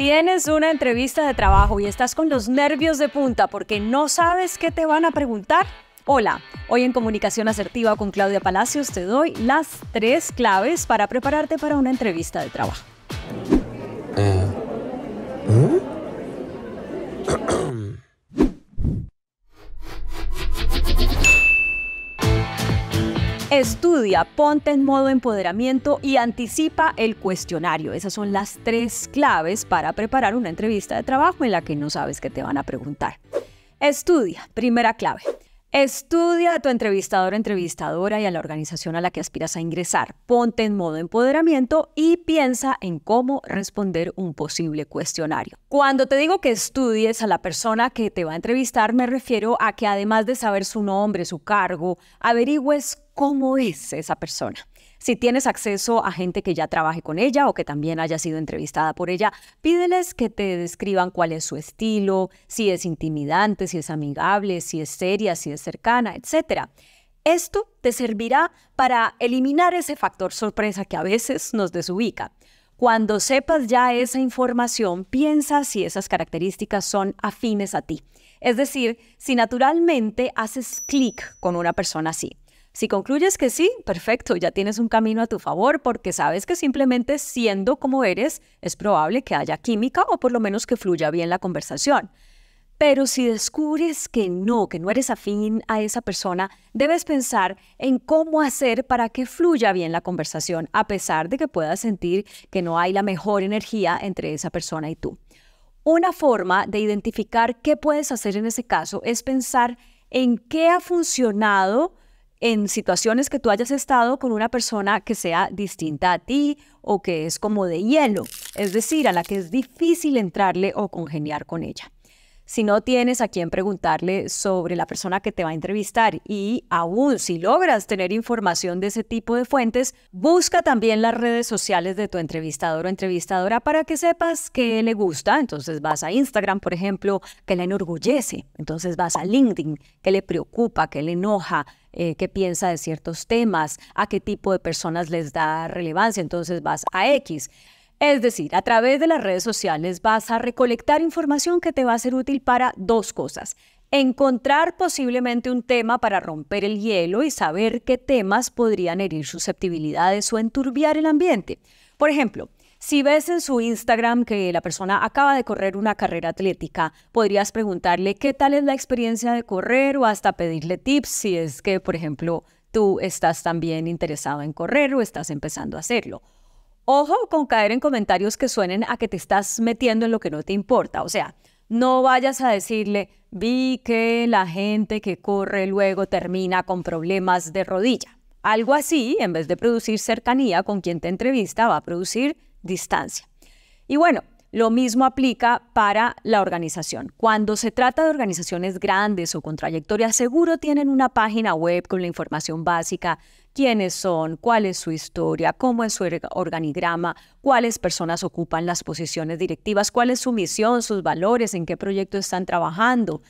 Tienes una entrevista de trabajo y estás con los nervios de punta porque no sabes qué te van a preguntar. Hola, hoy en Comunicación Asertiva con Claudia Palacios te doy las tres claves para prepararte para una entrevista de trabajo. Eh, ¿Mm? Estudia, ponte en modo empoderamiento y anticipa el cuestionario. Esas son las tres claves para preparar una entrevista de trabajo en la que no sabes qué te van a preguntar. Estudia, primera clave. Estudia a tu entrevistador, entrevistadora y a la organización a la que aspiras a ingresar. Ponte en modo empoderamiento y piensa en cómo responder un posible cuestionario. Cuando te digo que estudies a la persona que te va a entrevistar, me refiero a que además de saber su nombre, su cargo, averigües cómo es esa persona. Si tienes acceso a gente que ya trabaje con ella o que también haya sido entrevistada por ella, pídeles que te describan cuál es su estilo, si es intimidante, si es amigable, si es seria, si es cercana, etcétera. Esto te servirá para eliminar ese factor sorpresa que a veces nos desubica. Cuando sepas ya esa información, piensa si esas características son afines a ti. Es decir, si naturalmente haces clic con una persona así. Si concluyes que sí, perfecto, ya tienes un camino a tu favor porque sabes que simplemente siendo como eres es probable que haya química o por lo menos que fluya bien la conversación. Pero si descubres que no, que no eres afín a esa persona, debes pensar en cómo hacer para que fluya bien la conversación, a pesar de que puedas sentir que no hay la mejor energía entre esa persona y tú. Una forma de identificar qué puedes hacer en ese caso es pensar en qué ha funcionado en situaciones que tú hayas estado con una persona que sea distinta a ti o que es como de hielo, es decir, a la que es difícil entrarle o congeniar con ella si no tienes a quién preguntarle sobre la persona que te va a entrevistar y aún si logras tener información de ese tipo de fuentes, busca también las redes sociales de tu entrevistador o entrevistadora para que sepas qué le gusta. Entonces vas a Instagram, por ejemplo, que le enorgullece. Entonces vas a LinkedIn, que le preocupa, que le enoja, eh, que qué piensa de ciertos temas, a qué tipo de personas les da relevancia, entonces vas a X. Es decir, a través de las redes sociales vas a recolectar información que te va a ser útil para dos cosas. Encontrar posiblemente un tema para romper el hielo y saber qué temas podrían herir susceptibilidades o enturbiar el ambiente. Por ejemplo, si ves en su Instagram que la persona acaba de correr una carrera atlética, podrías preguntarle qué tal es la experiencia de correr o hasta pedirle tips si es que, por ejemplo, tú estás también interesado en correr o estás empezando a hacerlo. Ojo con caer en comentarios que suenen a que te estás metiendo en lo que no te importa. O sea, no vayas a decirle, vi que la gente que corre luego termina con problemas de rodilla. Algo así, en vez de producir cercanía con quien te entrevista, va a producir distancia. Y bueno, lo mismo aplica para la organización. Cuando se trata de organizaciones grandes o con trayectoria, seguro tienen una página web con la información básica, quiénes son, cuál es su historia, cómo es su organigrama, cuáles personas ocupan las posiciones directivas, cuál es su misión, sus valores, en qué proyecto están trabajando.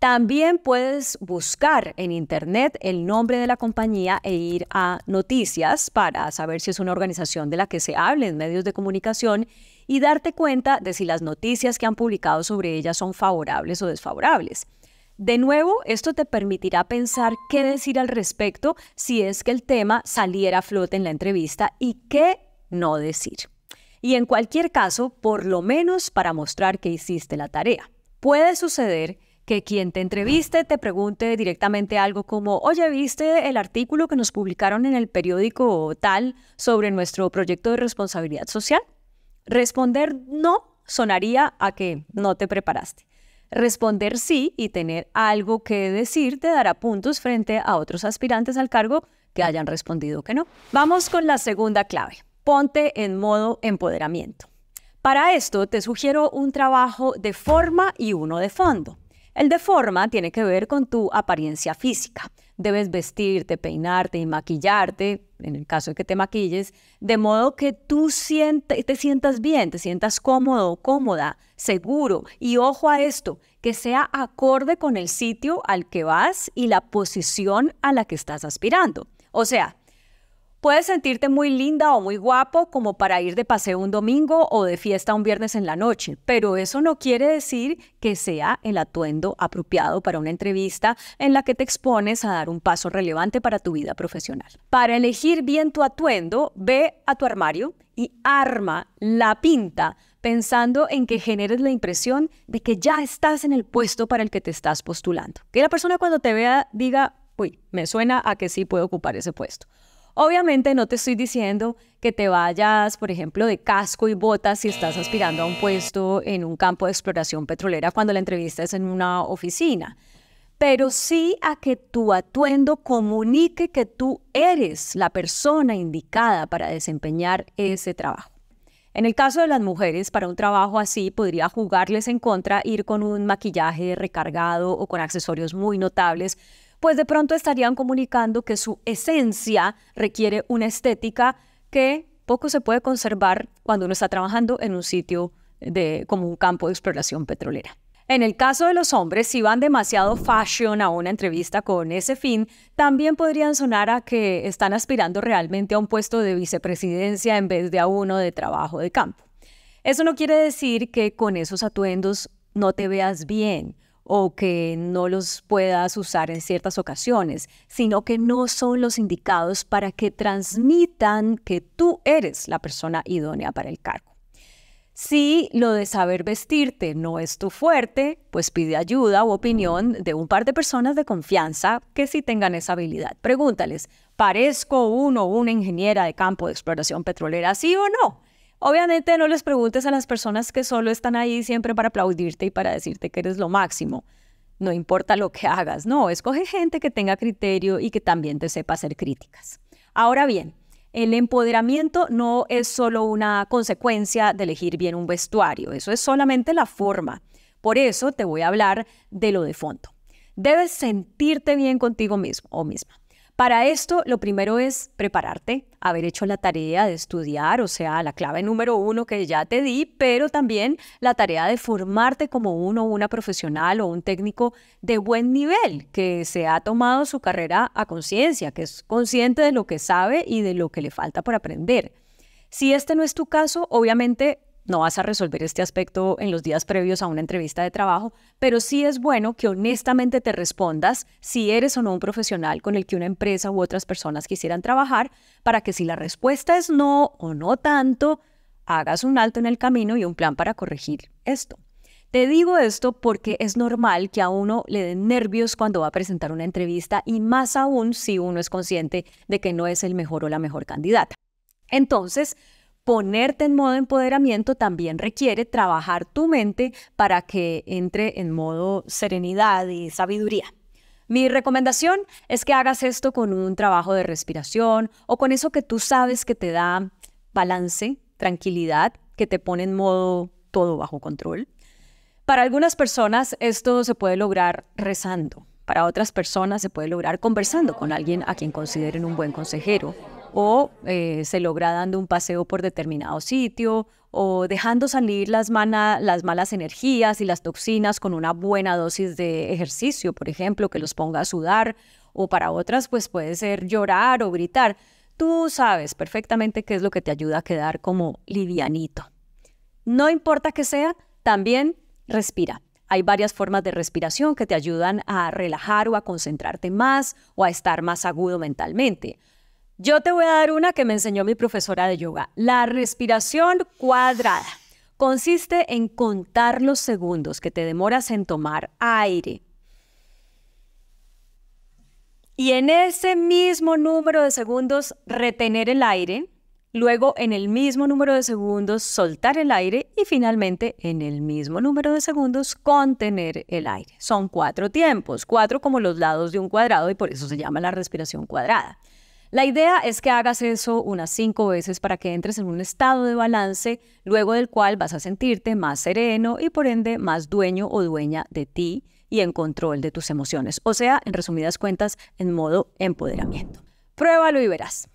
También puedes buscar en Internet el nombre de la compañía e ir a noticias para saber si es una organización de la que se hable en medios de comunicación y darte cuenta de si las noticias que han publicado sobre ella son favorables o desfavorables. De nuevo, esto te permitirá pensar qué decir al respecto si es que el tema saliera a flote en la entrevista y qué no decir. Y en cualquier caso, por lo menos para mostrar que hiciste la tarea. Puede suceder que quien te entreviste te pregunte directamente algo como, oye, ¿viste el artículo que nos publicaron en el periódico tal sobre nuestro proyecto de responsabilidad social? Responder no sonaría a que no te preparaste. Responder sí y tener algo que decir te dará puntos frente a otros aspirantes al cargo que hayan respondido que no. Vamos con la segunda clave. Ponte en modo empoderamiento. Para esto te sugiero un trabajo de forma y uno de fondo. El de forma tiene que ver con tu apariencia física. Debes vestirte, peinarte y maquillarte, en el caso de que te maquilles, de modo que tú te sientas bien, te sientas cómodo, cómoda, seguro. Y ojo a esto, que sea acorde con el sitio al que vas y la posición a la que estás aspirando. O sea, Puedes sentirte muy linda o muy guapo como para ir de paseo un domingo o de fiesta un viernes en la noche, pero eso no quiere decir que sea el atuendo apropiado para una entrevista en la que te expones a dar un paso relevante para tu vida profesional. Para elegir bien tu atuendo, ve a tu armario y arma la pinta pensando en que generes la impresión de que ya estás en el puesto para el que te estás postulando. Que la persona cuando te vea diga, uy, me suena a que sí puedo ocupar ese puesto. Obviamente no te estoy diciendo que te vayas, por ejemplo, de casco y botas si estás aspirando a un puesto en un campo de exploración petrolera cuando la entrevista es en una oficina, pero sí a que tu atuendo comunique que tú eres la persona indicada para desempeñar ese trabajo. En el caso de las mujeres, para un trabajo así podría jugarles en contra ir con un maquillaje recargado o con accesorios muy notables, pues de pronto estarían comunicando que su esencia requiere una estética que poco se puede conservar cuando uno está trabajando en un sitio de, como un campo de exploración petrolera. En el caso de los hombres, si van demasiado fashion a una entrevista con ese fin, también podrían sonar a que están aspirando realmente a un puesto de vicepresidencia en vez de a uno de trabajo de campo. Eso no quiere decir que con esos atuendos no te veas bien o que no los puedas usar en ciertas ocasiones, sino que no son los indicados para que transmitan que tú eres la persona idónea para el cargo. Si lo de saber vestirte no es tu fuerte, pues pide ayuda u opinión de un par de personas de confianza que sí tengan esa habilidad. Pregúntales, ¿parezco uno o una ingeniera de campo de exploración petrolera, sí o no? Obviamente no les preguntes a las personas que solo están ahí siempre para aplaudirte y para decirte que eres lo máximo. No importa lo que hagas, no, escoge gente que tenga criterio y que también te sepa hacer críticas. Ahora bien, el empoderamiento no es solo una consecuencia de elegir bien un vestuario, eso es solamente la forma. Por eso te voy a hablar de lo de fondo. Debes sentirte bien contigo mismo o misma. Para esto, lo primero es prepararte, haber hecho la tarea de estudiar, o sea, la clave número uno que ya te di, pero también la tarea de formarte como uno, o una profesional o un técnico de buen nivel, que se ha tomado su carrera a conciencia, que es consciente de lo que sabe y de lo que le falta por aprender. Si este no es tu caso, obviamente no vas a resolver este aspecto en los días previos a una entrevista de trabajo, pero sí es bueno que honestamente te respondas si eres o no un profesional con el que una empresa u otras personas quisieran trabajar, para que si la respuesta es no o no tanto, hagas un alto en el camino y un plan para corregir esto. Te digo esto porque es normal que a uno le den nervios cuando va a presentar una entrevista y más aún si uno es consciente de que no es el mejor o la mejor candidata. Entonces, ponerte en modo empoderamiento también requiere trabajar tu mente para que entre en modo serenidad y sabiduría. Mi recomendación es que hagas esto con un trabajo de respiración o con eso que tú sabes que te da balance, tranquilidad, que te pone en modo todo bajo control. Para algunas personas esto se puede lograr rezando, para otras personas se puede lograr conversando con alguien a quien consideren un buen consejero o eh, se logra dando un paseo por determinado sitio o dejando salir las, malas energías y las toxinas con una buena dosis de ejercicio, por ejemplo, que los ponga a sudar o para otras pues puede ser llorar o gritar. Tú sabes perfectamente qué es lo que te ayuda a quedar como livianito. No importa que sea, también respira. Hay varias formas de respiración que te ayudan a relajar o a concentrarte más o a estar más agudo mentalmente. Yo te voy a dar una que me enseñó mi profesora de yoga, la respiración cuadrada. Consiste en contar los segundos que te demoras en tomar aire. Y en ese mismo número de segundos retener el aire, luego en el mismo número de segundos soltar el aire y finalmente en el mismo número de segundos contener el aire. Son cuatro tiempos, cuatro como los lados de un cuadrado y por eso se llama la respiración cuadrada. La idea es que hagas eso unas cinco veces para que entres en un estado de balance, luego del cual vas a sentirte más sereno y por ende más dueño o dueña de ti y en control de tus emociones. O sea, en resumidas cuentas, en modo empoderamiento. Pruébalo y verás.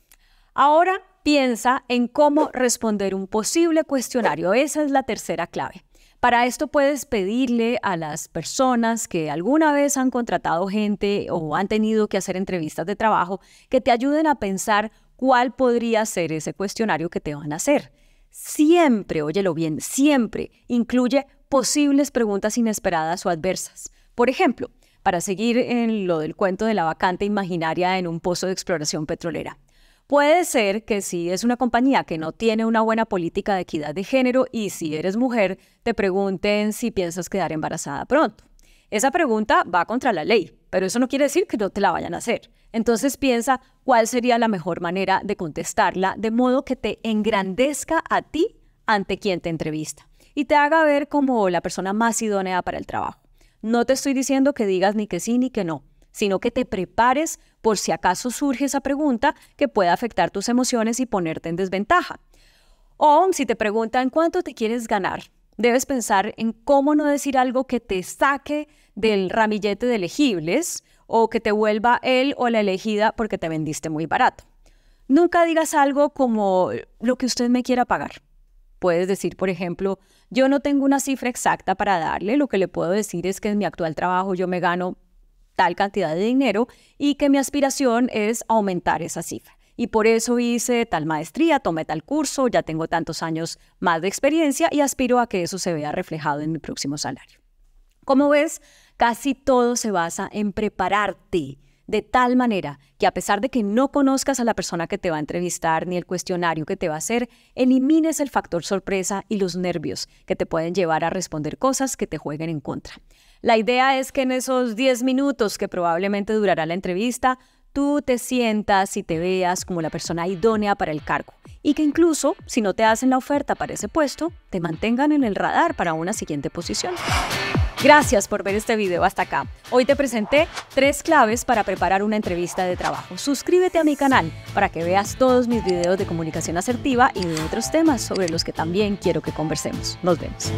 Ahora piensa en cómo responder un posible cuestionario. Esa es la tercera clave. Para esto puedes pedirle a las personas que alguna vez han contratado gente o han tenido que hacer entrevistas de trabajo que te ayuden a pensar cuál podría ser ese cuestionario que te van a hacer. Siempre, óyelo bien, siempre incluye posibles preguntas inesperadas o adversas. Por ejemplo, para seguir en lo del cuento de la vacante imaginaria en un pozo de exploración petrolera. Puede ser que si es una compañía que no tiene una buena política de equidad de género y si eres mujer, te pregunten si piensas quedar embarazada pronto. Esa pregunta va contra la ley, pero eso no quiere decir que no te la vayan a hacer. Entonces piensa cuál sería la mejor manera de contestarla de modo que te engrandezca a ti ante quien te entrevista y te haga ver como la persona más idónea para el trabajo. No te estoy diciendo que digas ni que sí ni que no, sino que te prepares por si acaso surge esa pregunta que pueda afectar tus emociones y ponerte en desventaja. O si te preguntan cuánto te quieres ganar, debes pensar en cómo no decir algo que te saque del ramillete de elegibles o que te vuelva él o la elegida porque te vendiste muy barato. Nunca digas algo como lo que usted me quiera pagar. Puedes decir, por ejemplo, yo no tengo una cifra exacta para darle, lo que le puedo decir es que en mi actual trabajo yo me gano tal cantidad de dinero y que mi aspiración es aumentar esa cifra. Y por eso hice tal maestría, tomé tal curso, ya tengo tantos años más de experiencia y aspiro a que eso se vea reflejado en mi próximo salario. Como ves, casi todo se basa en prepararte de tal manera que a pesar de que no conozcas a la persona que te va a entrevistar ni el cuestionario que te va a hacer, elimines el factor sorpresa y los nervios que te pueden llevar a responder cosas que te jueguen en contra. La idea es que en esos 10 minutos que probablemente durará la entrevista, tú te sientas y te veas como la persona idónea para el cargo y que incluso si no te hacen la oferta para ese puesto, te mantengan en el radar para una siguiente posición. Gracias por ver este video hasta acá. Hoy te presenté tres claves para preparar una entrevista de trabajo. Suscríbete a mi canal para que veas todos mis videos de comunicación asertiva y de otros temas sobre los que también quiero que conversemos. Nos vemos.